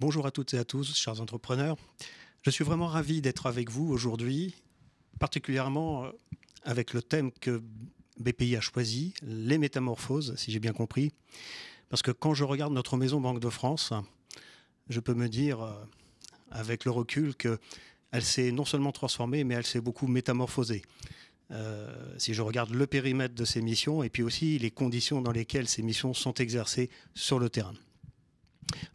Bonjour à toutes et à tous, chers entrepreneurs. Je suis vraiment ravi d'être avec vous aujourd'hui, particulièrement euh, avec le thème que BPI a choisi, les métamorphoses, si j'ai bien compris. Parce que quand je regarde notre maison Banque de France, je peux me dire, euh, avec le recul, qu'elle s'est non seulement transformée, mais elle s'est beaucoup métamorphosée. Euh, si je regarde le périmètre de ses missions et puis aussi les conditions dans lesquelles ces missions sont exercées sur le terrain.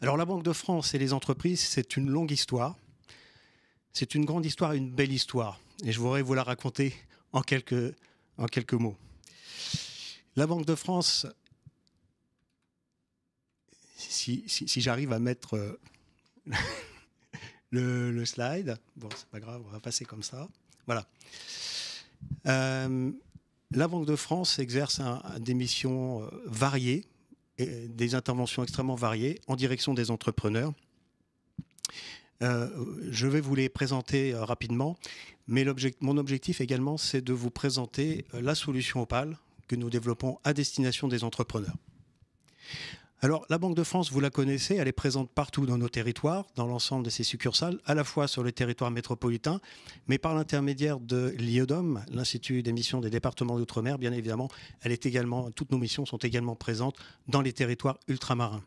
Alors la Banque de France et les entreprises, c'est une longue histoire. C'est une grande histoire, une belle histoire. Et je voudrais vous la raconter en quelques, mots. La Banque de France, si, j'arrive à mettre euh, le, slide, bon, c'est pas grave, on va passer comme ça. Voilà. Euh, la Banque de France exerce des missions euh, variées des interventions extrêmement variées en direction des entrepreneurs. Euh, je vais vous les présenter euh, rapidement, mais mon objectif également, c'est de vous présenter euh, la solution Opal que nous développons à destination des entrepreneurs. Alors, la Banque de France, vous la connaissez, elle est présente partout dans nos territoires, dans l'ensemble de ses succursales, à la fois sur le territoire métropolitain, mais par l'intermédiaire de l'IODOM, l'Institut des missions des départements d'outre-mer, bien évidemment, elle est également, toutes nos missions sont également présentes dans les territoires ultramarins.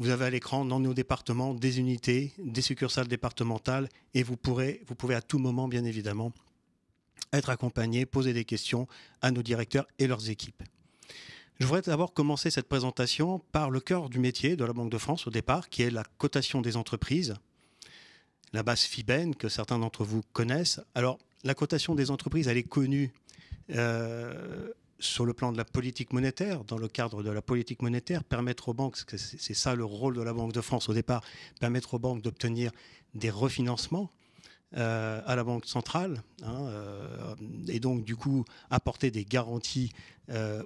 Vous avez à l'écran dans nos départements des unités, des succursales départementales et vous, pourrez, vous pouvez à tout moment, bien évidemment, être accompagné, poser des questions à nos directeurs et leurs équipes. Je voudrais d'abord commencer cette présentation par le cœur du métier de la Banque de France au départ, qui est la cotation des entreprises, la base FIBEN que certains d'entre vous connaissent. Alors, la cotation des entreprises, elle est connue euh, sur le plan de la politique monétaire, dans le cadre de la politique monétaire, permettre aux banques, c'est ça le rôle de la Banque de France au départ, permettre aux banques d'obtenir des refinancements euh, à la Banque centrale, hein, euh, et donc du coup apporter des garanties euh,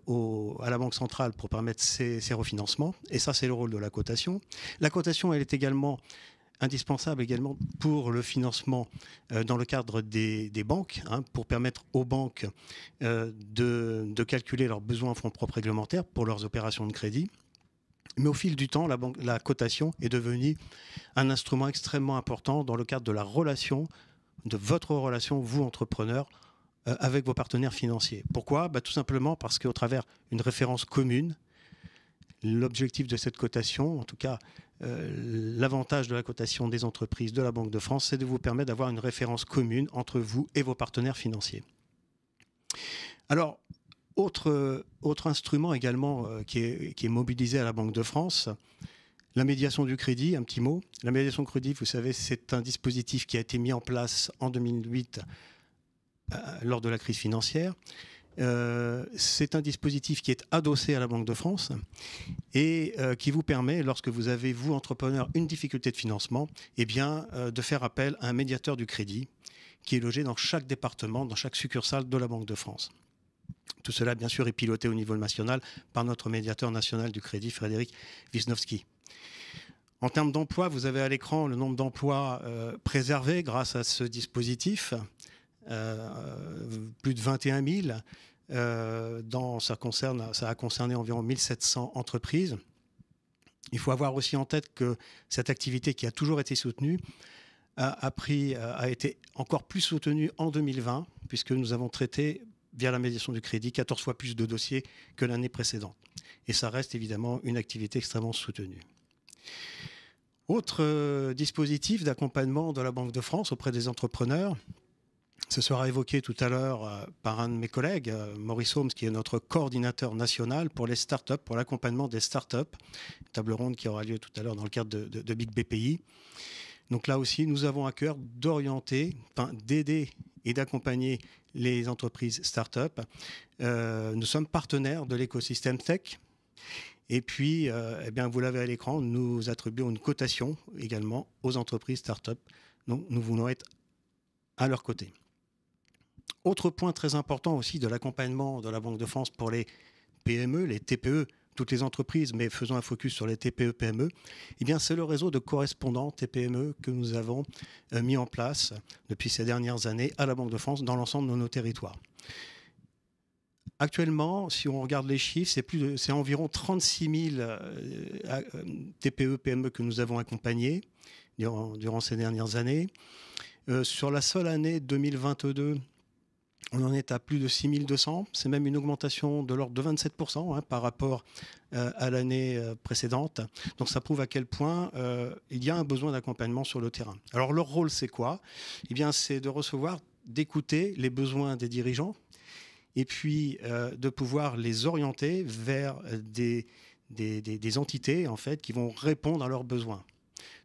à la Banque centrale pour permettre ces, refinancements. Et ça, c'est le rôle de la cotation. La cotation, elle est également indispensable également pour le financement dans le cadre des, banques, hein, pour permettre aux banques de, de, calculer leurs besoins en fonds propres réglementaires pour leurs opérations de crédit. Mais au fil du temps, la, cotation est devenue un instrument extrêmement important dans le cadre de la relation, de votre relation, vous entrepreneur, euh, avec vos partenaires financiers. Pourquoi bah, Tout simplement parce qu'au travers une référence commune, l'objectif de cette cotation, en tout cas euh, l'avantage de la cotation des entreprises de la Banque de France, c'est de vous permettre d'avoir une référence commune entre vous et vos partenaires financiers. Alors, euh, autre, instrument également euh, qui, est, mobilisé à la Banque de France, la médiation du crédit, un petit mot. La médiation du crédit, vous savez, c'est un dispositif qui a été mis en place en 2008 euh, lors de la crise financière. c'est un dispositif qui est adossé à la Banque de France et qui vous permet, lorsque vous avez, vous, entrepreneur, une difficulté de financement, eh bien, de faire appel à un médiateur du crédit qui est logé dans chaque département, dans chaque succursale de la Banque de France. Tout cela, bien sûr, est piloté au niveau national par notre médiateur national du crédit, Frédéric Wisnowski. En termes d'emploi, vous avez à l'écran le nombre d'emplois euh, préservés grâce à ce dispositif, euh, plus de 21 000. Euh, dans, ça, concerne, ça a concerné environ 1700 entreprises. Il faut avoir aussi en tête que cette activité qui a toujours été soutenue a été encore plus soutenue en 2020, puisque nous avons traité via la médiation du crédit 14 fois plus de dossiers que l'année précédente. Et ça reste évidemment une activité extrêmement soutenue. Autre euh, dispositif d'accompagnement de la Banque de France auprès des entrepreneurs, ce sera évoqué tout à l'heure euh, par un de mes collègues, euh, Maurice Holmes, qui est notre coordinateur national pour les startups, pour l'accompagnement des startups, table ronde qui aura lieu tout à l'heure dans le cadre de, de Big BPI. Donc là aussi, nous avons à cœur d'orienter, d'aider et d'accompagner les entreprises start-up. Euh, nous sommes partenaires de l'écosystème tech. Et puis, euh, eh bien, vous l'avez à l'écran, nous attribuons une cotation également aux entreprises start-up. Donc, nous voulons être à leur côté. Autre point très important aussi de l'accompagnement de la Banque de France pour les PME, les TPE, toutes les entreprises, mais faisons un focus sur les TPE-PME, eh bien c'est le réseau de correspondants TPME que nous avons euh, mis en place depuis ces dernières années à la Banque de France dans l'ensemble de nos territoires. Actuellement, si on regarde les chiffres, c'est environ 36 000 TPE-PME que nous avons accompagnés durant, ces dernières années. Euh, sur la seule année 2022, on en est à plus de 6200. C'est même une augmentation de l'ordre de 27% hein, par rapport euh, à l'année euh, précédente. Donc ça prouve à quel point euh, il y a un besoin d'accompagnement sur le terrain. Alors leur rôle, c'est quoi Eh bien, c'est de recevoir, d'écouter les besoins des dirigeants et puis de pouvoir les orienter vers des, des entités en fait qui vont répondre à leurs besoins.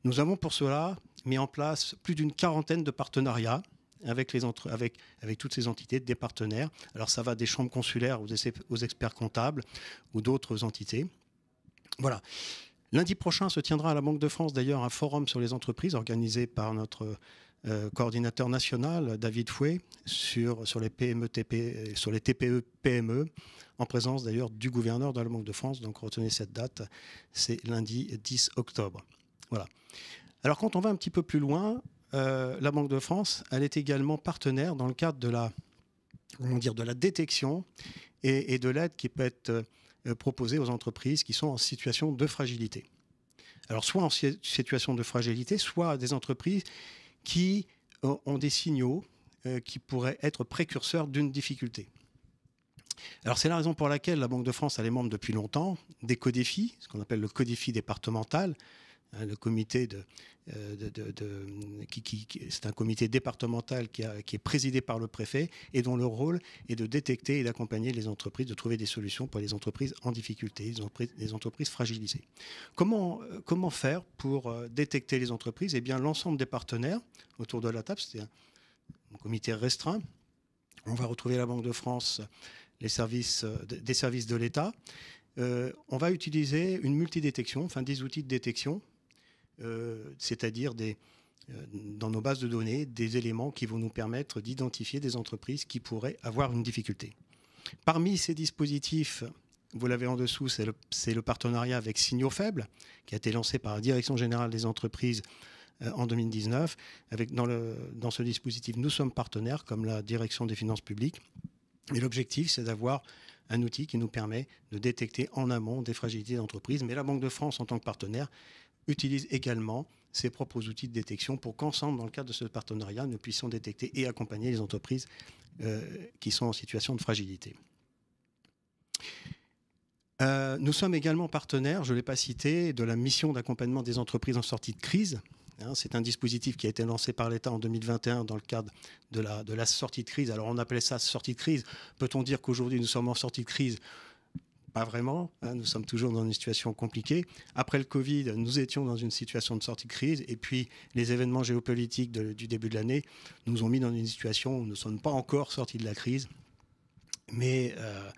Nous avons pour cela mis en place plus d'une quarantaine de partenariats avec, toutes ces entités, des partenaires. Alors ça va des chambres consulaires aux, experts comptables ou d'autres entités. Voilà. Lundi prochain se tiendra à la Banque de France d'ailleurs un forum sur les entreprises organisé par notre euh, coordinateur national David Fouet sur, les PME, sur les e, TPE euh, PME en présence d'ailleurs du gouverneur de la Banque de France. Donc retenez cette date, c'est lundi 10 octobre. Voilà. Alors quand on va un petit peu plus loin, euh, la Banque de France, elle est également partenaire dans le cadre de la, dire, de la détection et, de l'aide qui peut être euh, proposée aux entreprises qui sont en situation de fragilité. Alors, soit en situation de fragilité, soit des entreprises qui euh, ont des signaux qui pourraient être précurseurs d'une difficulté. Alors c'est la raison pour laquelle la Banque de France est membre depuis longtemps des co-défis, ce qu'on appelle le codéfi départemental, Hein, comité de, euh, c'est un comité départemental qui, est présidé par le préfet et dont le rôle est de détecter et d'accompagner les entreprises, de trouver des solutions pour les entreprises en difficulté, les entreprises, fragilisées. Euh, comment, faire pour euh, détecter les entreprises Eh bien, l'ensemble des partenaires autour de la table, c'est un, comité restreint. On va retrouver la Banque de France, les services, des services de l'État. on va utiliser une multidétection, enfin des outils de détection, euh, c'est-à-dire euh, dans nos bases de données des éléments qui vont nous permettre d'identifier des entreprises qui pourraient avoir une difficulté. Parmi ces dispositifs, vous l'avez en dessous, c'est le, partenariat avec Signaux Faibles, qui a été lancé par la Direction générale des entreprises euh, en 2019. Avec, dans, le, dans ce dispositif, nous sommes partenaires, comme la Direction des finances publiques. Et l'objectif, c'est d'avoir un outil qui nous permet de détecter en amont des fragilités d'entreprise. Mais la Banque de France, en tant que partenaire, utilise également ses propres outils de détection pour qu'ensemble, dans le cadre de ce partenariat, nous puissions détecter et accompagner les entreprises euh, qui sont en situation de fragilité. Euh, nous sommes également partenaires, je ne l'ai pas cité, de la mission d'accompagnement des entreprises en sortie de crise. Hein, c'est un dispositif qui a été lancé par l'État en 2021 dans le cadre de la sortie de crise. Alors on appelait ça sortie de crise. Peut-on dire qu'aujourd'hui nous sommes en sortie de crise pas vraiment. Hein, nous sommes toujours dans une situation compliquée. Après le Covid, nous étions dans une situation de sortie de crise. Et puis, les événements géopolitiques du début de l'année nous ont mis dans une situation où nous ne sommes pas encore sortis de la crise. Mais euh,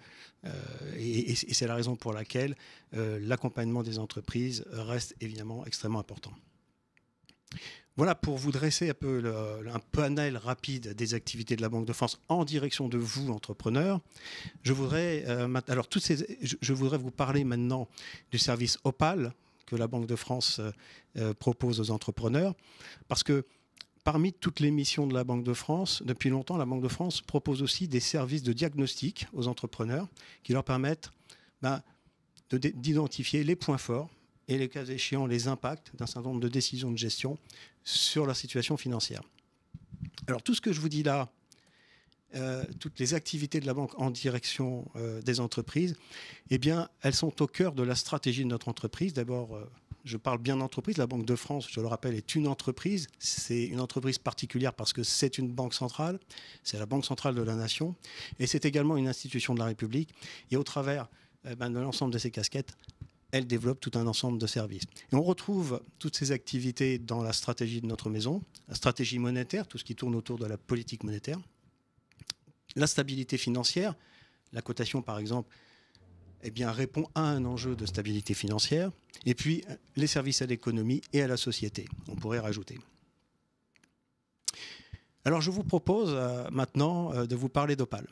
euh, et, c'est la raison pour laquelle euh, l'accompagnement des entreprises reste évidemment extrêmement important. Voilà pour vous dresser un peu un panel rapide des activités de la Banque de France en direction de vous, entrepreneurs. Je voudrais, euh, alors, ces, je voudrais vous parler maintenant du service Opal que la Banque de France euh, euh, propose aux entrepreneurs, parce que parmi toutes les missions de la Banque de France, depuis longtemps, la Banque de France propose aussi des services de diagnostic aux entrepreneurs qui leur permettent ben, d'identifier les points forts et les cas échéants les impacts d'un certain nombre de décisions de gestion sur la situation financière. Alors tout ce que je vous dis là, euh, toutes les activités de la banque en direction euh, des entreprises, eh bien elles sont au cœur de la stratégie de notre entreprise. D'abord, euh, je parle bien d'entreprise. La Banque de France, je le rappelle, est une entreprise. C'est une entreprise particulière parce que c'est une banque centrale. C'est la banque centrale de la nation. Et c'est également une institution de la République. Et au travers eh ben, de l'ensemble de ces casquettes, elle développe tout un ensemble de services. Et on retrouve toutes ces activités dans la stratégie de notre maison, la stratégie monétaire, tout ce qui tourne autour de la politique monétaire, la stabilité financière, la cotation par exemple, eh répond à un enjeu de stabilité financière, et puis les services à l'économie et à la société, on pourrait rajouter. Alors je vous propose euh, maintenant euh, de vous parler d'Opal.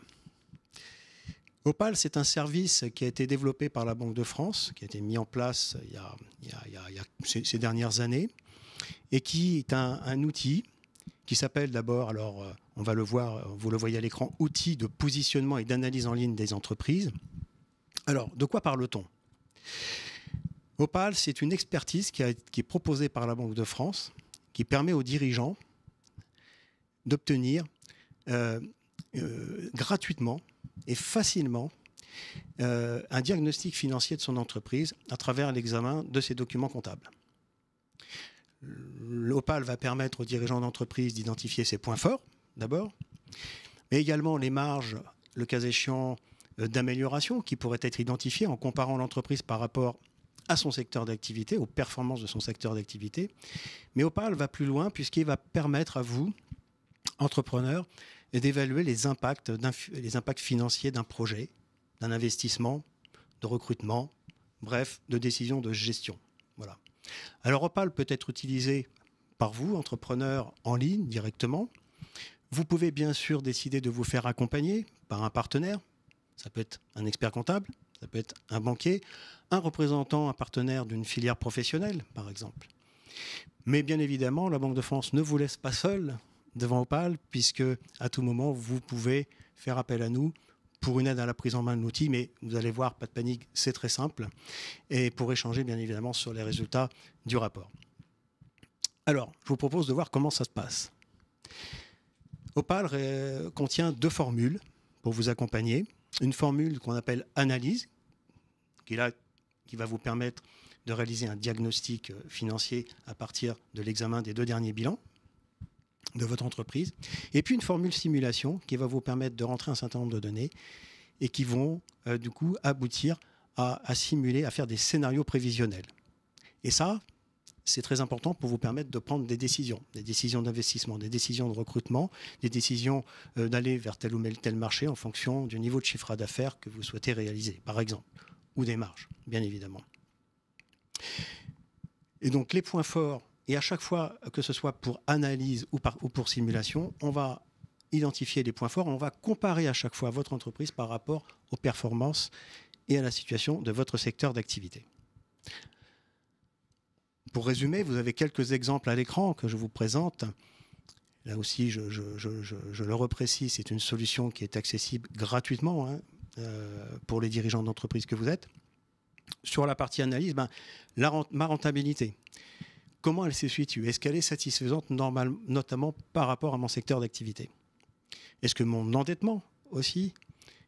Opal, c'est un service qui a été développé par la Banque de France, qui a été mis en place il y a, ces, dernières années, et qui est un, outil qui s'appelle d'abord, alors euh, on va le voir, vous le voyez à l'écran, outil de positionnement et d'analyse en ligne des entreprises. Alors, de quoi parle-t-on Opal, c'est une expertise qui, est proposée par la Banque de France, qui permet aux dirigeants d'obtenir euh, euh, gratuitement et facilement euh, un diagnostic financier de son entreprise à travers l'examen de ses documents comptables. L'OPAL va permettre aux dirigeants d'entreprise d'identifier ses points forts, d'abord, mais également les marges, le cas échéant, euh, d'amélioration qui pourraient être identifiées en comparant l'entreprise par rapport à son secteur d'activité, aux performances de son secteur d'activité. Mais Opal va plus loin puisqu'il va permettre à vous, entrepreneurs, et d'évaluer les impacts, les impacts financiers d'un projet, d'un investissement, de recrutement, bref, de décision de gestion. Voilà. Alors Opal peut être utilisé par vous, entrepreneur, en ligne directement. Vous pouvez bien sûr décider de vous faire accompagner par un partenaire. Ça peut être un expert comptable, ça peut être un banquier, un représentant, un partenaire d'une filière professionnelle, par exemple. Mais bien évidemment, la Banque de France ne vous laisse pas seul devant Opal, puisque à tout moment, vous pouvez faire appel à nous pour une aide à la prise en main de l'outil, mais vous allez voir, pas de panique, c'est très simple, et pour échanger bien évidemment sur les résultats du rapport. Alors, je vous propose de voir comment ça se passe. Opal contient deux formules pour vous accompagner. Une formule qu'on appelle analyse, qui, là, qui va vous permettre de réaliser un diagnostic euh, financier à partir de l'examen des deux derniers bilans, de votre entreprise. Et puis une formule simulation qui va vous permettre de rentrer un certain nombre de données et qui vont euh, du coup aboutir à, simuler, à faire des scénarios prévisionnels. Et ça, c'est très important pour vous permettre de prendre des décisions, des décisions d'investissement, des décisions de recrutement, des décisions euh, d'aller vers tel ou tel marché en fonction du niveau de chiffre d'affaires que vous souhaitez réaliser, par exemple, ou des marges, bien évidemment. Et donc les points forts et à chaque fois, que ce soit pour analyse ou, pour simulation, on va identifier des points forts, on va comparer à chaque fois votre entreprise par rapport aux performances et à la situation de votre secteur d'activité. Pour résumer, vous avez quelques exemples à l'écran que je vous présente. Là aussi, je, le reprécise, c'est une solution qui est accessible gratuitement hein, euh, pour les dirigeants d'entreprise que vous êtes. Sur la partie analyse, ben, ma rentabilité comment elle se situe Est-ce qu'elle est satisfaisante, notamment par rapport à mon secteur d'activité Est-ce que mon endettement aussi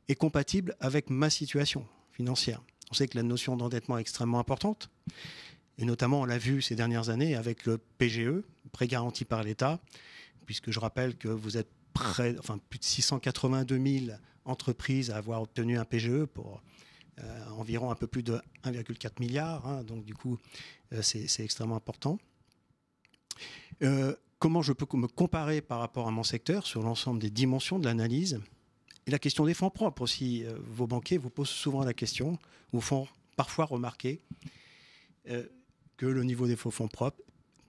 est compatible avec ma situation financière On sait que la notion d'endettement est extrêmement importante, et notamment on l'a vu ces dernières années avec le PGE, prêt garanti par l'État, puisque je rappelle que vous êtes près, enfin, plus de 682 000 entreprises à avoir obtenu un PGE pour euh, environ un peu plus de 1,4 milliard. Hein. donc du coup, euh, c'est extrêmement important. Euh, comment je peux me comparer par rapport à mon secteur sur l'ensemble des dimensions de l'analyse Et la question des fonds propres aussi. Euh, vos banquiers vous posent souvent la question, vous font parfois remarquer euh, que le niveau des fonds propres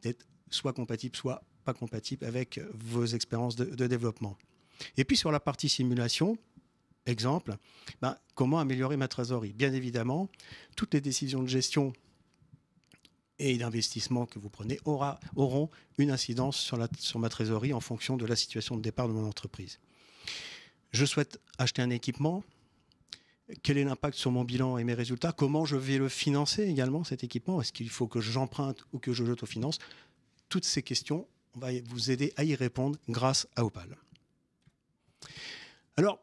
est soit compatible, soit pas compatible avec vos expériences de, développement. Et puis sur la partie simulation, exemple, ben, comment améliorer ma trésorerie Bien évidemment, toutes les décisions de gestion et d'investissement que vous prenez aura, auront une incidence sur, ma trésorerie en fonction de la situation de départ de mon entreprise. Je souhaite acheter un équipement. Quel est l'impact sur mon bilan et mes résultats Comment je vais le financer également, cet équipement Est-ce qu'il faut que j'emprunte ou que je finances Toutes ces questions, on va vous aider à y répondre grâce à Opal. Alors,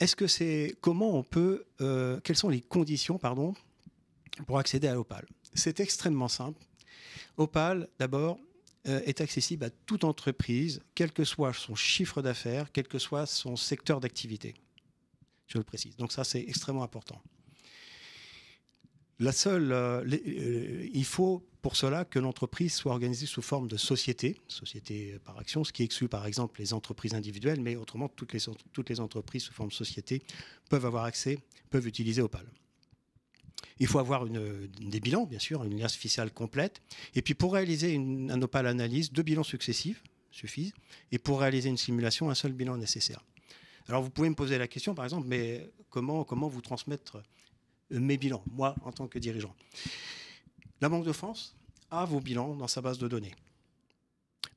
est-ce que c'est comment on peut, euh, quelles sont les conditions, pardon, pour accéder à Opal c'est extrêmement simple. Opal, d'abord, euh, est accessible à toute entreprise, quel que soit son chiffre d'affaires, quel que soit son secteur d'activité. Je le précise. Donc ça, c'est extrêmement important. La seule, euh, euh, il faut pour cela que l'entreprise soit organisée sous forme de société, société par action, ce qui exclut par exemple les entreprises individuelles, mais autrement toutes les, toutes les entreprises sous forme de société peuvent avoir accès, peuvent utiliser Opal. Il faut avoir des bilans, bien sûr, une liasse fiscale complète. Et puis pour réaliser une, un opal analyse, deux bilans successifs suffisent. Et pour réaliser une simulation, un seul bilan est nécessaire. Alors vous pouvez me poser la question, par exemple, mais comment, comment vous transmettre euh, mes bilans, moi en tant que dirigeant La Banque de France a vos bilans dans sa base de données.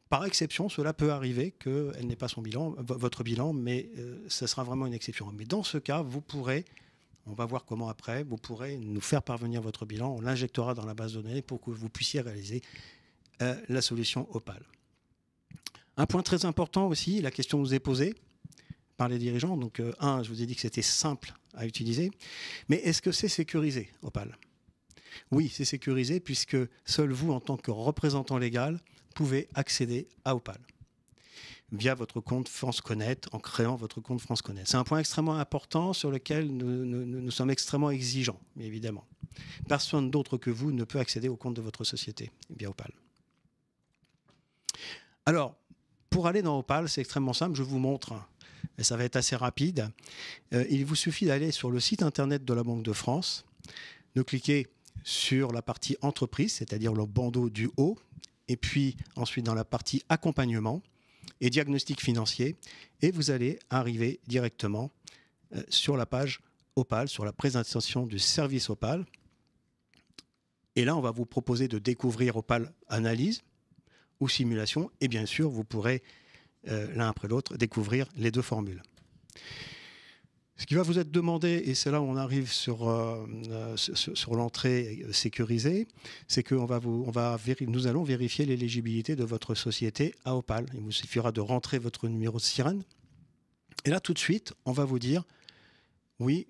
Par exception, cela peut arriver qu'elle n'ait pas son bilan, votre bilan, mais euh, ce sera vraiment une exception. Mais dans ce cas, vous pourrez on va voir comment après, vous pourrez nous faire parvenir votre bilan. On l'injectera dans la base de données pour que vous puissiez réaliser euh, la solution Opal. Un point très important aussi, la question nous est posée par les dirigeants. Donc, euh, un, je vous ai dit que c'était simple à utiliser. Mais est-ce que c'est sécurisé, Opal Oui, c'est sécurisé puisque seul vous, en tant que représentant légal, pouvez accéder à Opal via votre compte France Connect, en créant votre compte France Connect. C'est un point extrêmement important sur lequel nous, sommes extrêmement exigeants, évidemment. Personne d'autre que vous ne peut accéder au compte de votre société via Opal. Alors, pour aller dans Opal, c'est extrêmement simple, je vous montre. Et ça va être assez rapide. Euh, il vous suffit d'aller sur le site internet de la Banque de France, de cliquer sur la partie entreprise, c'est-à-dire le bandeau du haut, et puis ensuite dans la partie accompagnement et diagnostic financier, et vous allez arriver directement euh, sur la page Opal, sur la présentation du service Opal. Et là, on va vous proposer de découvrir Opal Analyse ou Simulation, et bien sûr, vous pourrez, euh, l'un après l'autre, découvrir les deux formules. Ce qui va vous être demandé, et c'est là où on arrive sur, euh, euh, sur, l'entrée sécurisée, c'est que va vous, on va nous allons vérifier l'éligibilité de votre société à Opal. Il vous suffira de rentrer votre numéro de sirène. Et là, tout de suite, on va vous dire, oui,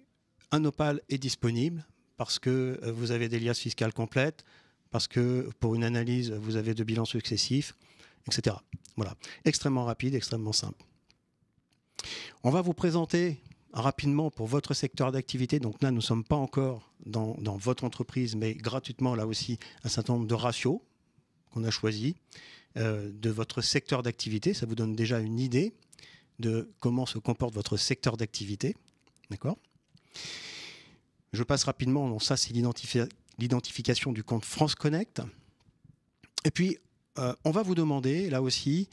un Opal est disponible parce que euh, vous avez des liasses fiscales complètes, parce que pour une analyse, vous avez deux bilans successifs, etc. Voilà, extrêmement rapide, extrêmement simple. On va vous présenter rapidement pour votre secteur d'activité. Donc là, nous ne sommes pas encore dans, votre entreprise, mais gratuitement, là aussi, un certain nombre de ratios qu'on a choisis euh, de votre secteur d'activité. Ça vous donne déjà une idée de comment se comporte votre secteur d'activité. D'accord Je passe rapidement. ça, c'est l'identification du compte France Connect. Et puis, euh, on va vous demander, là aussi,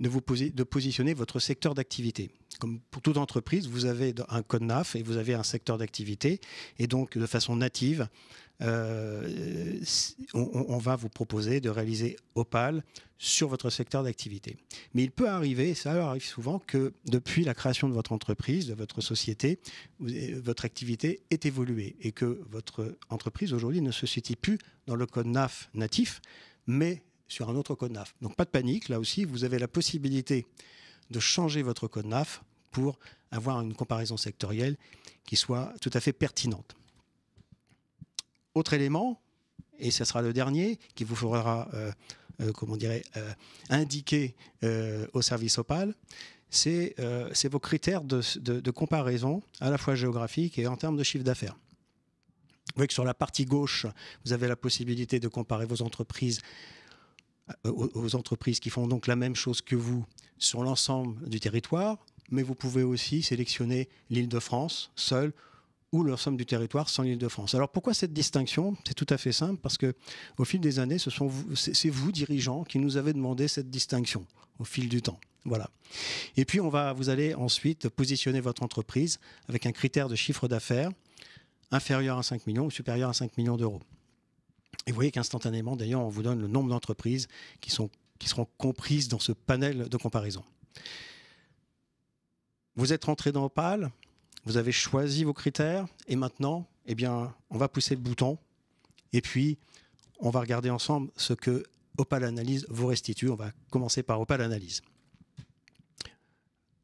de, positionner votre secteur d'activité. Comme pour toute entreprise, vous avez un code NAF et vous avez un secteur d'activité. Et donc, de façon native, euh, on, va vous proposer de réaliser Opal sur votre secteur d'activité. Mais il peut arriver, ça arrive souvent, que depuis la création de votre entreprise, de votre société, votre activité est évoluée et que votre entreprise aujourd'hui ne se situe plus dans le code NAF natif, mais sur un autre code NAF. Donc pas de panique, là aussi, vous avez la possibilité de changer votre code NAF pour avoir une comparaison sectorielle qui soit tout à fait pertinente. Autre élément, et ce sera le dernier, qui vous fera, euh, euh, comment dirait, euh, indiquer au service Opal, c'est vos critères de, de comparaison, à la fois géographique et en termes de chiffre d'affaires. Vous voyez que sur la partie gauche, vous avez la possibilité de comparer vos entreprises euh, aux entreprises qui font donc la même chose que vous sur l'ensemble du territoire, mais vous pouvez aussi sélectionner l'Île-de-France seule ou l'ensemble du territoire sans l'Île-de-France. Alors pourquoi cette distinction C'est tout à fait simple parce que au fil des années, c'est vous dirigeants qui nous avez demandé cette distinction au fil du temps. Voilà. Et puis on va, vous allez ensuite positionner votre entreprise avec un critère de chiffre d'affaires inférieur à 5 millions ou supérieur à 5 millions d'euros. Et vous voyez qu'instantanément, d'ailleurs, on vous donne le nombre d'entreprises qui, qui seront comprises dans ce panel de comparaison. Vous êtes rentré dans Opal, vous avez choisi vos critères, et maintenant, eh bien, on va pousser le bouton, et puis on va regarder ensemble ce que Opal Analyse vous restitue. On va commencer par Opal Analyse.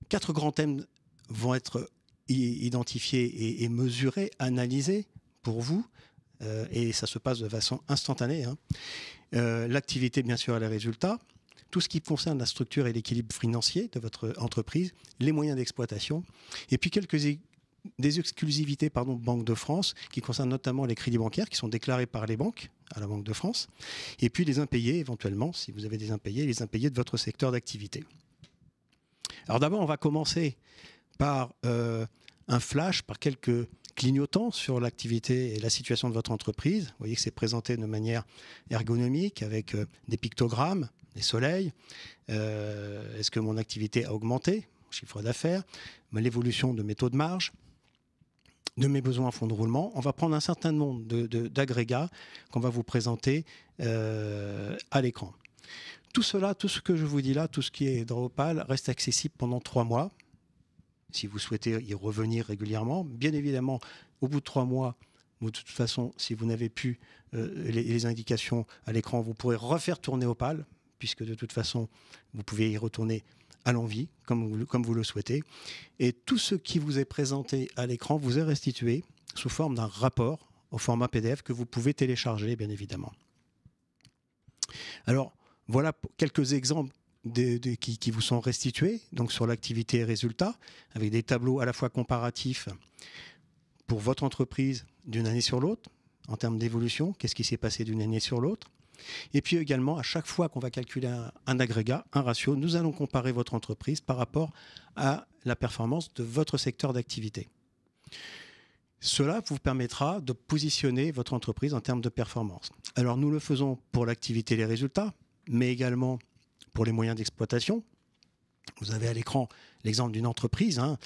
Quatre grands thèmes vont être identifiés et, mesurés, analysés pour vous, euh, et ça se passe de façon instantanée. Hein. Euh, l'activité, bien sûr, et les résultats. Tout ce qui concerne la structure et l'équilibre financier de votre entreprise, les moyens d'exploitation, et puis quelques des exclusivités pardon, Banque de France qui concernent notamment les crédits bancaires qui sont déclarés par les banques à la Banque de France et puis les impayés éventuellement si vous avez des impayés les impayés de votre secteur d'activité. Alors d'abord on va commencer par euh, un flash par quelques clignotant sur l'activité et la situation de votre entreprise. Vous voyez que c'est présenté de manière ergonomique avec euh, des pictogrammes, des soleils. Euh, est-ce que mon activité a augmenté Mon chiffre d'affaires, l'évolution de mes taux de marge, de mes besoins en fonds de roulement. On va prendre un certain nombre d'agrégats qu'on va vous présenter euh, à l'écran. Tout cela, tout ce que je vous dis là, tout ce qui est dans reste accessible pendant trois mois si vous souhaitez y revenir régulièrement. Bien évidemment, au bout de trois mois, de toute façon, si vous n'avez plus euh, les, indications à l'écran, vous pourrez refaire tourner Opal, puisque de toute façon, vous pouvez y retourner à l'envie, comme, comme vous le souhaitez. Et tout ce qui vous est présenté à l'écran vous est restitué sous forme d'un rapport au format PDF que vous pouvez télécharger, bien évidemment. Alors, voilà quelques exemples qui, vous sont restitués, donc sur l'activité et résultats, avec des tableaux à la fois comparatifs pour votre entreprise d'une année sur l'autre, en termes d'évolution, qu'est-ce qui s'est passé d'une année sur l'autre. Et puis également, à chaque fois qu'on va calculer un, un, agrégat, un ratio, nous allons comparer votre entreprise par rapport à la performance de votre secteur d'activité. Cela vous permettra de positionner votre entreprise en termes de performance. Alors nous le faisons pour l'activité et les résultats, mais également pour les moyens d'exploitation. Vous avez à l'écran l'exemple d'une entreprise, hein,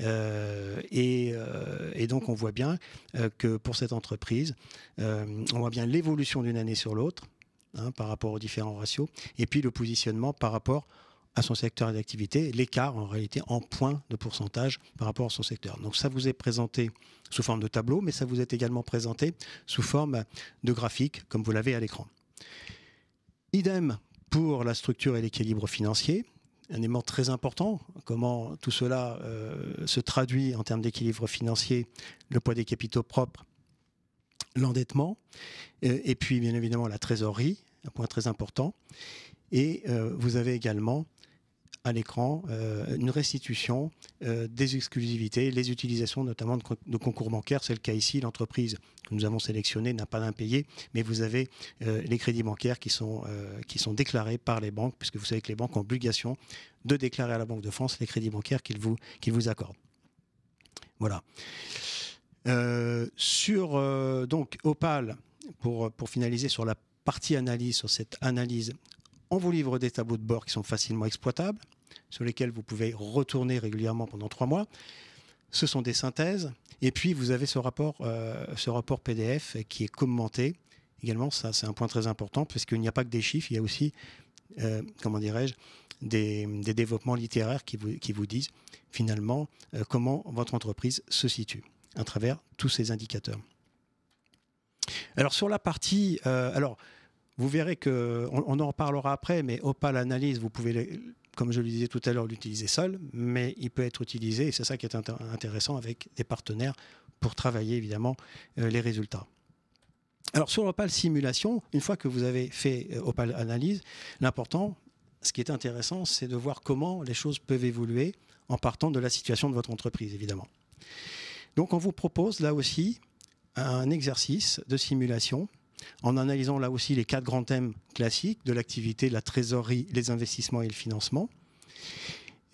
euh, euh, et, donc on voit bien euh, que pour cette entreprise, on voit bien l'évolution d'une année sur l'autre hein, par rapport aux différents ratios, et puis le positionnement par rapport à son secteur d'activité, l'écart en réalité en points de pourcentage par rapport à son secteur. Donc ça vous est présenté sous forme de tableau, mais ça vous est également présenté sous forme de graphique, comme vous l'avez à l'écran. Idem pour la structure et l'équilibre financier, un élément très important, comment tout cela euh, se traduit en termes d'équilibre financier, le poids des capitaux propres, l'endettement, euh, et puis bien évidemment la trésorerie, un point très important. Et euh, vous avez également à l'écran euh, une restitution euh, des exclusivités, les utilisations notamment de, concours bancaires. C'est le cas ici, l'entreprise que nous avons sélectionnée n'a pas d'impayé, mais vous avez euh, les crédits bancaires qui sont, qui sont déclarés par les banques, puisque vous savez que les banques ont obligation de déclarer à la Banque de France les crédits bancaires qu'ils vous, qu'ils vous accordent. Voilà. sur donc Opal, pour, pour finaliser sur la partie analyse, sur cette analyse on vous livre des tableaux de bord qui sont facilement exploitables, sur lesquels vous pouvez retourner régulièrement pendant trois mois. Ce sont des synthèses. Et puis, vous avez ce rapport, euh, ce rapport PDF qui est commenté. Également, ça, c'est un point très important, parce qu'il n'y a pas que des chiffres, il y a aussi, euh, comment dirais-je, des, développements littéraires qui vous, disent finalement euh, comment votre entreprise se situe à travers tous ces indicateurs. Alors sur la partie, alors vous verrez que on, en reparlera après, mais Opal Analyse, vous pouvez comme je le disais tout à l'heure, l'utiliser seul, mais il peut être utilisé, et c'est ça qui est intéressant avec des partenaires pour travailler évidemment euh, les résultats. Alors sur Opal simulation, une fois que vous avez fait euh, Opal analyse, l'important, ce qui est intéressant, c'est de voir comment les choses peuvent évoluer en partant de la situation de votre entreprise, évidemment. Donc on vous propose là aussi un exercice de simulation en analysant là aussi les quatre grands thèmes classiques de l'activité, la trésorerie, les investissements et le financement.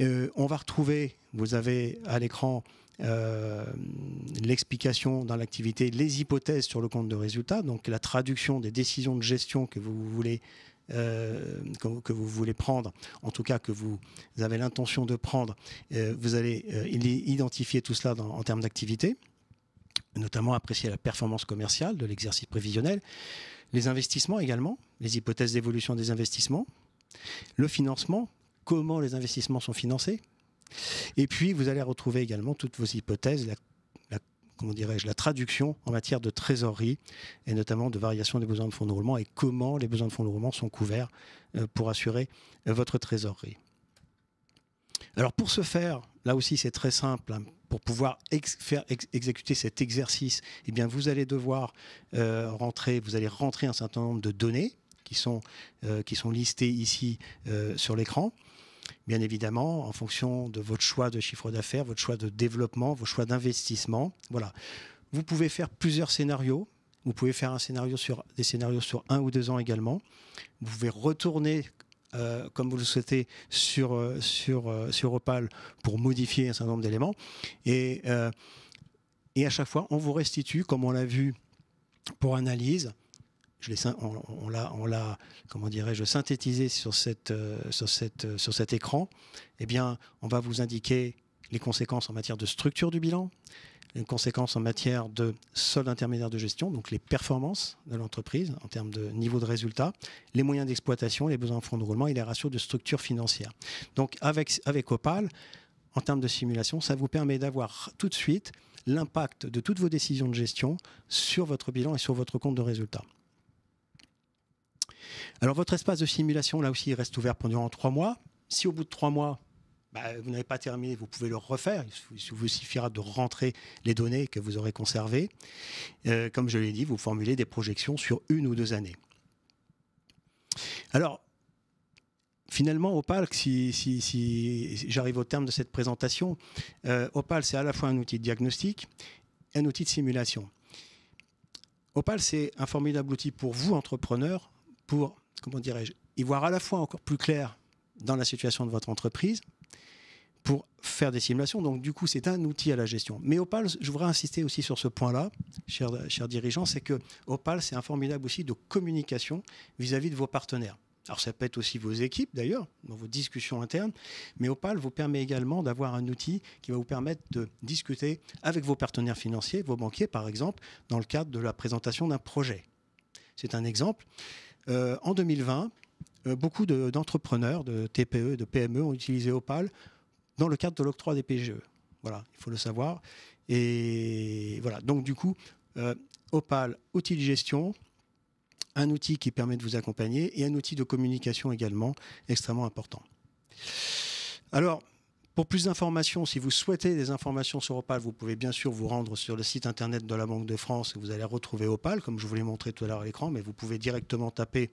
Euh, on va retrouver, vous avez à l'écran euh, l'explication dans l'activité, les hypothèses sur le compte de résultat, donc la traduction des décisions de gestion que vous voulez euh, que, vous voulez prendre, en tout cas que vous avez l'intention de prendre, vous allez identifier tout cela en termes d'activité notamment apprécier la performance commerciale de l'exercice prévisionnel, les investissements également, les hypothèses d'évolution des investissements, le financement, comment les investissements sont financés. Et puis, vous allez retrouver également toutes vos hypothèses, la, comment dirais-je, la traduction en matière de trésorerie et notamment de variation des besoins de fonds de roulement et comment les besoins de fonds de roulement sont couverts euh, pour assurer euh, votre trésorerie. Alors pour ce faire, là aussi c'est très simple, hein, pour pouvoir faire exécuter cet exercice, eh bien, vous allez devoir euh, rentrer, vous allez rentrer un certain nombre de données qui sont, euh, qui sont listées ici euh, sur l'écran. Bien évidemment, en fonction de votre choix de chiffre d'affaires, votre choix de développement, vos choix d'investissement. Voilà. Vous pouvez faire plusieurs scénarios. Vous pouvez faire un scénario sur des scénarios sur un ou deux ans également. Vous pouvez retourner euh, comme vous le souhaitez, sur, euh, sur, euh, sur Opal pour modifier un certain nombre d'éléments. Et, et à chaque fois, on vous restitue, comme on l'a vu pour analyse, je on, on l'a, on l'a, comment dirais-je, synthétisé sur cette, sur cette, sur cet écran. Eh bien, on va vous indiquer les conséquences en matière de structure du bilan, une conséquence en matière de solde intermédiaire de gestion, donc les performances de l'entreprise en termes de niveau de résultat, les moyens d'exploitation, les besoins en fonds de roulement et les ratios de structure financière. Donc avec, avec Opal, en termes de simulation, ça vous permet d'avoir tout de suite l'impact de toutes vos décisions de gestion sur votre bilan et sur votre compte de résultat. Alors votre espace de simulation, là aussi, il reste ouvert pendant trois mois. Si au bout de trois mois, bah, vous n'avez pas terminé, vous pouvez le refaire. Il vous suffira de rentrer les données que vous aurez conservées. Euh, comme je l'ai dit, vous formulez des projections sur une ou deux années. Alors, finalement, Opal, si, j'arrive au terme de cette présentation, euh, Opal, c'est à la fois un outil de diagnostic et un outil de simulation. Opal, c'est un formidable outil pour vous, entrepreneurs, pour, comment dirais-je, y voir à la fois encore plus clair dans la situation de votre entreprise, pour faire des simulations. Donc, du coup, c'est un outil à la gestion. Mais Opal, je voudrais insister aussi sur ce point-là, chers dirigeants, c'est que Opal, c'est un formidable aussi de communication vis-à-vis de vos partenaires. Alors, ça peut être aussi vos équipes, d'ailleurs, dans vos discussions internes, mais Opal vous permet également d'avoir un outil qui va vous permettre de discuter avec vos partenaires financiers, vos banquiers, par exemple, dans le cadre de la présentation d'un projet. C'est un exemple. Euh, en 2020, euh, beaucoup d'entrepreneurs, de, e, de TPE, de PME ont utilisé Opal dans le cadre de l'octroi des PGE. Voilà, il faut le savoir. Et voilà, donc du coup, euh, Opal, outil de gestion, un outil qui permet de vous accompagner et un outil de communication également extrêmement important. Alors, pour plus d'informations, si vous souhaitez des informations sur Opal, vous pouvez bien sûr vous rendre sur le site internet de la Banque de France et vous allez retrouver Opal, comme je vous l'ai montré tout à l'heure à l'écran, mais vous pouvez directement taper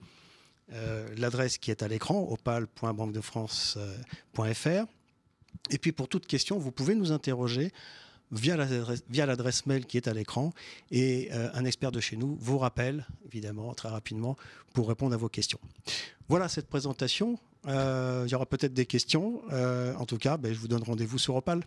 euh, l'adresse qui est à l'écran, opal.banquedefrance.fr. Et puis pour toute question, vous pouvez nous interroger via l'adresse mail qui est à l'écran et euh, un expert de chez nous vous rappelle évidemment très rapidement pour répondre à vos questions. Voilà cette présentation. Euh, il y aura peut-être des questions. Euh, en tout cas, ben, je vous donne rendez-vous sur Opal.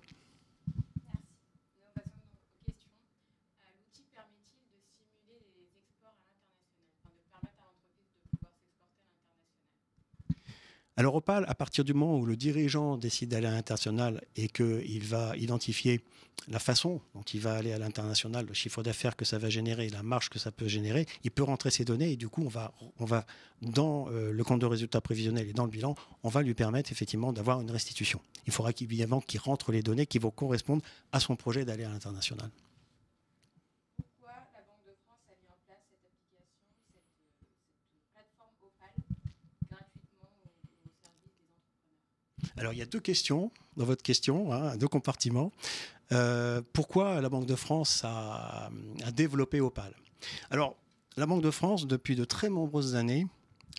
Alors Opal, à partir du moment où le dirigeant décide d'aller à l'international et qu'il va identifier la façon dont il va aller à l'international, le chiffre d'affaires que ça va générer, la marge que ça peut générer, il peut rentrer ses données et du coup, on va, on va dans euh, le compte de résultats prévisionnels et dans le bilan, on va lui permettre effectivement d'avoir une restitution. Il faudra évidemment qu'il rentre les données qui vont correspondre à son projet d'aller à l'international. Alors, il y a deux questions dans votre question, hein, deux compartiments. Euh, pourquoi la Banque de France a, développé Opal Alors, la Banque de France, depuis de très nombreuses années,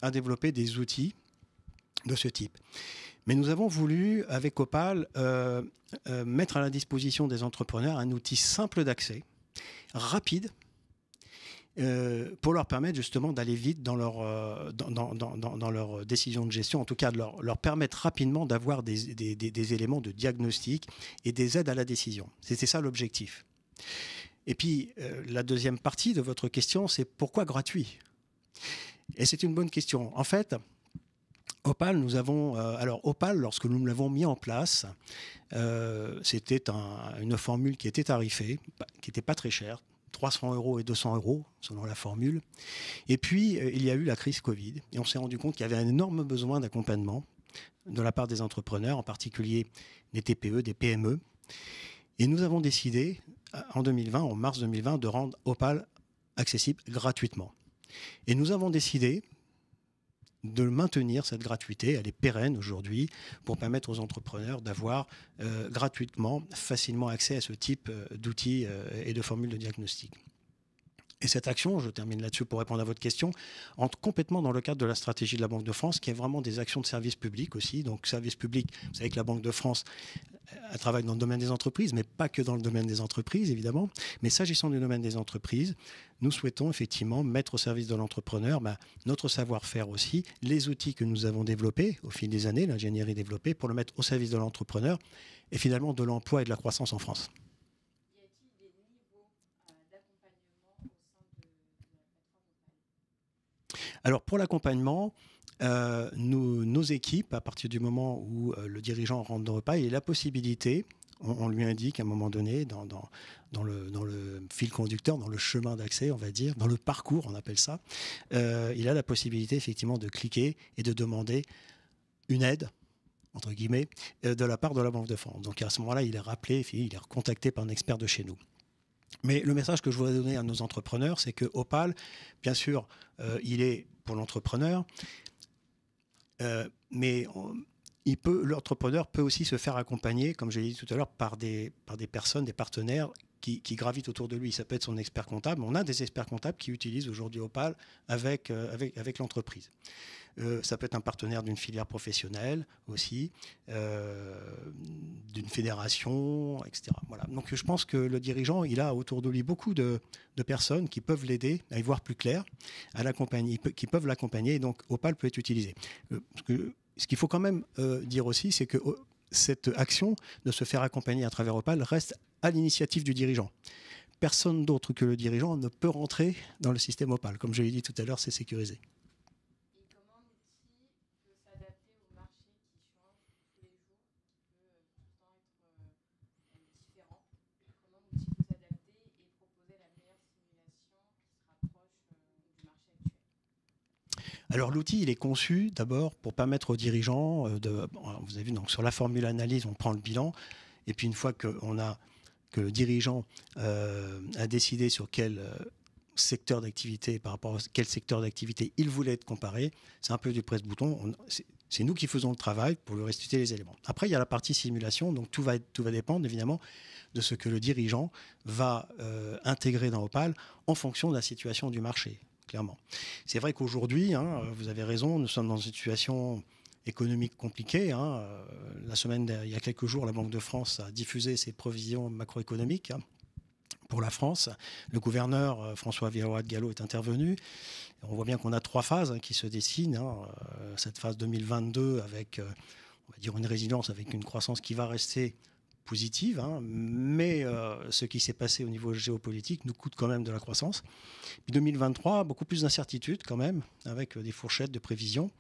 a développé des outils de ce type. Mais nous avons voulu, avec Opal, euh, euh, mettre à la disposition des entrepreneurs un outil simple d'accès, rapide, euh, pour leur permettre justement d'aller vite dans leur, euh, dans, leur décision de gestion, en tout cas de leur, leur permettre rapidement d'avoir des, des, éléments de diagnostic et des aides à la décision. C'était ça l'objectif. Et puis, euh, la deuxième partie de votre question, c'est pourquoi gratuit Et c'est une bonne question. En fait, Opal, nous avons. alors, Opal, lorsque nous l'avons mis en place, c'était une formule qui était tarifée, bah, qui n'était pas très chère, 300 euros et 200 euros, selon la formule. Et puis, euh, il y a eu la crise Covid, et on s'est rendu compte qu'il y avait un énorme besoin d'accompagnement de la part des entrepreneurs, en particulier des TPE, des PME. Et nous avons décidé, en 2020, en mars 2020, de rendre Opal accessible gratuitement. Et nous avons décidé, de maintenir cette gratuité. Elle est pérenne aujourd'hui pour permettre aux entrepreneurs d'avoir euh, gratuitement, facilement accès à ce type euh, d'outils euh, et de formules de diagnostic. Et cette action, je termine là-dessus pour répondre à votre question, entre complètement dans le cadre de la stratégie de la Banque de France, qui est vraiment des actions de service public aussi. Donc, service public, vous savez que la Banque de France, travaille dans le domaine des entreprises, mais pas que dans le domaine des entreprises, évidemment. Mais s'agissant du domaine des entreprises, nous souhaitons effectivement mettre au service de l'entrepreneur bah, notre savoir-faire aussi, les outils que nous avons développés au fil des années, l'ingénierie développée, pour le mettre au service de l'entrepreneur et finalement de l'emploi et de la croissance en France. Alors pour l'accompagnement, euh, nos équipes, à partir du moment où euh, le dirigeant rentre dans le repas, il a la possibilité, on, lui indique à un moment donné, dans, le, fil conducteur, dans le chemin d'accès, on va dire, dans le parcours, on appelle ça, euh, il a la possibilité effectivement de cliquer et de demander une aide entre guillemets, de la part de la Banque de France. Donc à ce moment-là, il est rappelé, il est contacté par un expert de chez nous. Mais le message que je voudrais donner à nos entrepreneurs, c'est que Opal, bien sûr, euh, il est pour l'entrepreneur, euh, mais il peut, l'entrepreneur peut aussi se faire accompagner, comme je l'ai dit tout à l'heure, par des, par des personnes, des partenaires qui, gravitent autour de lui. Ça peut être son expert comptable. On a des experts comptables qui utilisent aujourd'hui Opal avec, euh, avec l'entreprise. Euh, ça peut être un partenaire d'une filière professionnelle aussi, euh, d'une fédération, etc. Voilà. Donc je pense que le dirigeant, il a autour de lui beaucoup de, personnes qui peuvent l'aider à y voir plus clair, à qui peuvent l'accompagner. donc Opal peut être utilisé. Euh, ce qu'il faut quand même dire aussi, c'est que cette action de se faire accompagner à travers Opal reste à l'initiative du dirigeant personne d'autre que le dirigeant ne peut rentrer dans le système Opal. Comme je l'ai dit tout à l'heure, c'est sécurisé. Alors l'outil, il est conçu d'abord pour permettre aux dirigeants, euh, de, vous avez vu, donc, sur la formule analyse, on prend le bilan, et puis une fois a que le dirigeant euh, a décidé sur quel euh, secteur d'activité, par rapport à quel secteur d'activité il voulait être comparé, c'est un peu du presse-bouton. C'est nous qui faisons le travail pour lui restituer les éléments. Après, il y a la partie simulation, donc tout va, tout va dépendre évidemment de ce que le dirigeant va intégrer dans Opal en fonction de la situation du marché clairement. C'est vrai qu'aujourd'hui, hein, vous avez raison, nous sommes dans une situation économique compliquée. Hein. Euh, la semaine, il y a quelques jours, la Banque de France a diffusé ses provisions macroéconomiques. Hein, pour la France, le gouverneur euh, François Villeroy de Gallo est intervenu. On voit bien qu'on a trois phases qui se dessinent. Euh, cette phase 2022 avec, dire, une résilience, avec une croissance qui va rester positive, hein, mais euh, ce qui s'est passé au niveau géopolitique nous coûte quand même de la croissance. 2023, beaucoup plus d'incertitudes quand même, avec euh, des fourchettes de prévisions,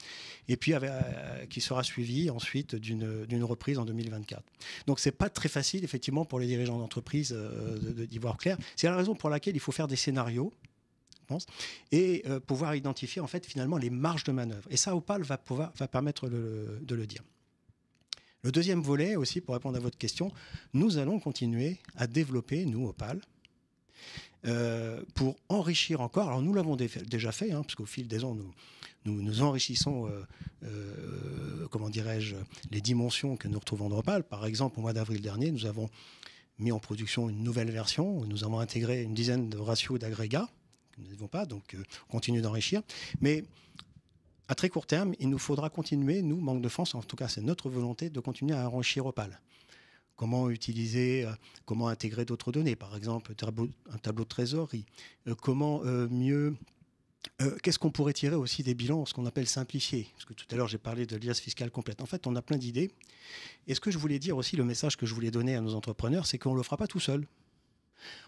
et puis euh, qui sera suivi ensuite d'une reprise en 2024. Donc c'est pas très facile effectivement pour les dirigeants d'entreprise d'y voir clair. C'est la raison pour laquelle il faut faire des scénarios je pense, et pouvoir identifier en fait finalement les marges de manœuvre. Et ça, Opal va, pouvoir, va permettre de le dire. Le deuxième volet aussi, pour répondre à votre question, nous allons continuer à développer, nous, Opal, euh, pour enrichir encore. Alors nous l'avons déjà fait, puisqu'au hein, parce qu'au fil des ans, nous, nous, enrichissons, euh, euh, comment dirais-je, les dimensions que nous retrouvons dans Opal. Par exemple, au mois d'avril dernier, nous avons mis en production une nouvelle version nous avons intégré une dizaine de ratios d'agrégats. Nous n'avons pas, donc on continue d'enrichir. Mais à très court terme, il nous faudra continuer, nous, manque de France, en tout cas c'est notre volonté, de continuer à enrichir Opal. Comment utiliser, euh, comment intégrer d'autres données, par exemple un tableau de trésorerie, euh, comment euh, mieux... Qu'est-ce qu'on pourrait tirer aussi des bilans, ce qu'on appelle simplifié, Parce que tout à l'heure, j'ai parlé de l'IAS fiscale complète. En fait, on a plein d'idées. Et ce que je voulais dire aussi, le message que je voulais donner à nos entrepreneurs, c'est qu'on ne le fera pas tout seul.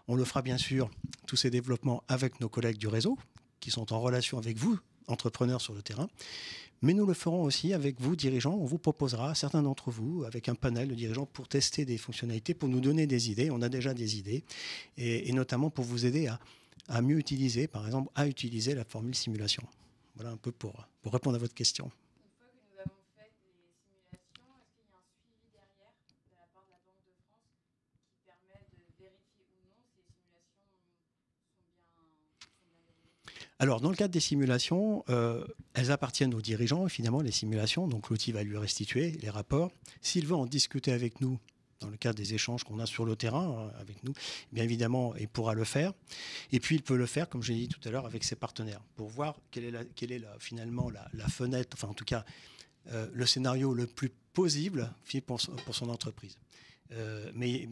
On le fera bien sûr, tous ces développements, avec nos collègues du réseau, qui sont en relation avec vous, entrepreneurs sur le terrain. Mais nous le ferons aussi avec vous, dirigeants. On vous proposera, certains d'entre vous, avec un panel de dirigeants pour tester des fonctionnalités, pour nous donner des idées. On a déjà des idées, et, notamment pour vous aider à, mieux utiliser, par exemple, à utiliser la formule simulation. Voilà un peu pour répondre à votre question. Alors, dans le cadre des simulations, euh, elles appartiennent aux dirigeants, finalement, les simulations. Donc, l'outil va lui restituer les rapports. S'il veut en discuter avec nous, dans le cadre des échanges qu'on a sur le terrain euh, avec nous, eh bien évidemment, il pourra le faire. Et puis, il peut le faire, comme je l'ai dit tout à l'heure, avec ses partenaires, pour voir quelle est, finalement la, fenêtre, enfin, en tout cas, euh, le scénario le plus possible pour son entreprise. Euh, mais,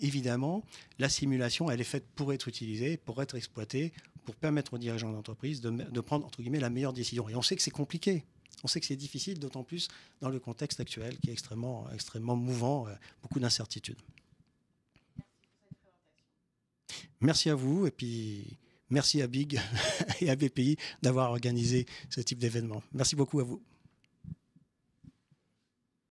évidemment, la simulation, elle est faite pour être utilisée, pour être exploitée, pour permettre aux dirigeants d'entreprise de, prendre, entre guillemets, la meilleure décision. Et on sait que c'est compliqué. On sait que c'est difficile, d'autant plus dans le contexte actuel qui est extrêmement, extrêmement mouvant, euh, beaucoup d'incertitudes. Merci à vous et puis merci à Big et à BPI d'avoir organisé ce type d'événement. Merci beaucoup à vous.